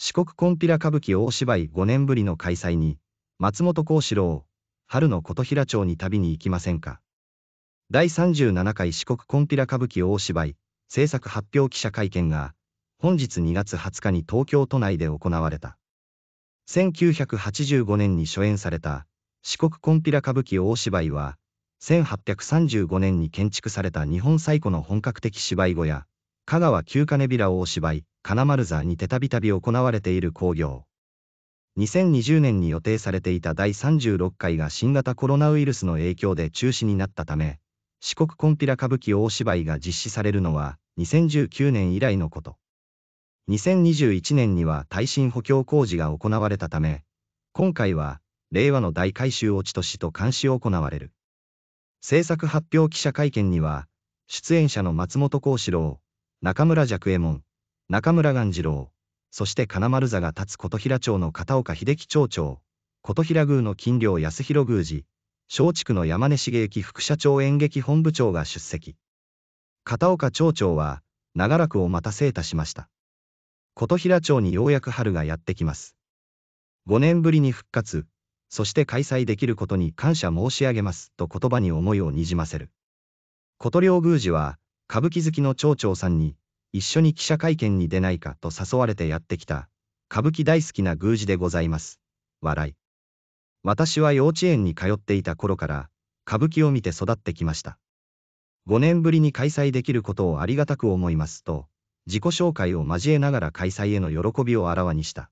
四国コンピラ歌舞伎大芝居5年ぶりの開催に、松本幸四郎、春の琴平町に旅に行きませんか。第37回四国コンピラ歌舞伎大芝居制作発表記者会見が、本日2月20日に東京都内で行われた。1985年に初演された四国コンピラ歌舞伎大芝居は、1835年に建築された日本最古の本格的芝居小屋、香川旧金平大芝居、金丸座にてたびたび行われている興行。2020年に予定されていた第36回が新型コロナウイルスの影響で中止になったため、四国コンピラ歌舞伎大芝居が実施されるのは2019年以来のこと。2021年には耐震補強工事が行われたため、今回は令和の大改修落ちとしと監視を行われる。制作発表記者会見には、出演者の松本幸四郎、中村寂右衛門、中村鴈治郎、そして金丸座が立つ琴平町の片岡秀樹町長、琴平宮の金陵安弘宮寺、松竹の山根茂之副社長演劇本部長が出席。片岡町長は、長らくを待たせいたしました。琴平町にようやく春がやってきます。5年ぶりに復活、そして開催できることに感謝申し上げますと言葉に思いをにじませる。琴陵宮司は、歌舞伎好きの町長さんに、一緒に記者会見に出ないかと誘われてやってきた、歌舞伎大好きな宮司でございます。笑い。私は幼稚園に通っていた頃から、歌舞伎を見て育ってきました。5年ぶりに開催できることをありがたく思いますと、自己紹介を交えながら開催への喜びをあらわにした。